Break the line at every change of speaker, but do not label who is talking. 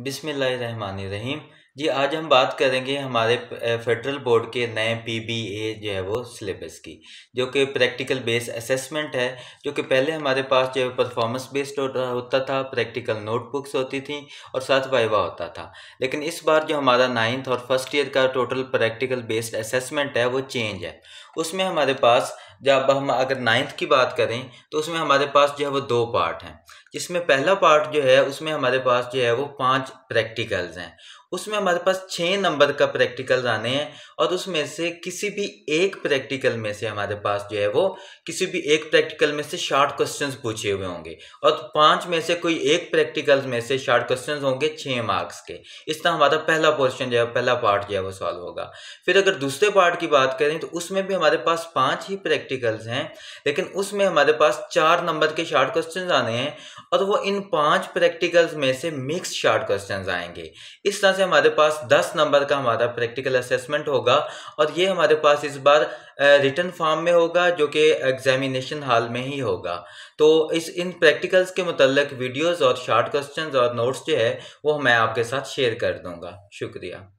बिसमीम जी आज हम बात करेंगे हमारे फेडरल बोर्ड के नए पीबीए जो है वो सिलेबस की जो कि प्रैक्टिकल बेस असेसमेंट है जो कि पहले हमारे पास जो है परफॉर्मेंस बेस्ड होता था प्रैक्टिकल नोटबुक्स होती थी और साथ वाइवा होता था लेकिन इस बार जो हमारा नाइन्थ और फर्स्ट ईयर का टोटल प्रैक्टिकल बेस्ड असेसमेंट है वो चेंज है उसमें हमारे पास जब हम अगर नाइन्थ की बात करें तो उसमें हमारे पास जो है वो दो पार्ट हैं जिसमें पहला पार्ट जो है उसमें हमारे पास जो है वो पांच प्रैक्टिकल्स हैं उसमें हमारे पास छः नंबर का प्रैक्टिकल्स आने हैं और उसमें से किसी भी एक प्रैक्टिकल में से हमारे पास जो है वो किसी भी एक प्रैक्टिकल में से शार्ट क्वेश्चन पूछे हुए होंगे और पांच में से कोई एक प्रैक्टिकल में से शार्ट क्वेश्चन होंगे छः मार्क्स के इस तरह हमारा पहला पोर्शन जो है पहला पार्ट जो है वो सॉल्व होगा फिर अगर दूसरे पार्ट की बात करें तो उसमें भी हमारे पास पांच ही प्रैक्टिकल्स हैं लेकिन उसमें हमारे पास चार नंबर के शार्ट क्वेश्चन आने हैं और वो इन पांच प्रैक्टिकल्स में से मिक्स शार्ट क्वेश्चन आएंगे इस तरह से हमारे पास दस नंबर का हमारा प्रैक्टिकल असेसमेंट होगा और ये हमारे पास इस बार रिटर्न फॉर्म में होगा जो कि एग्जामिनेशन हॉल में ही होगा तो इस इन प्रैक्टिकल्स के मतलब वीडियोज और शार्ट क्वेश्चन और नोट्स जो है वो मैं आपके साथ शेयर कर दूंगा शुक्रिया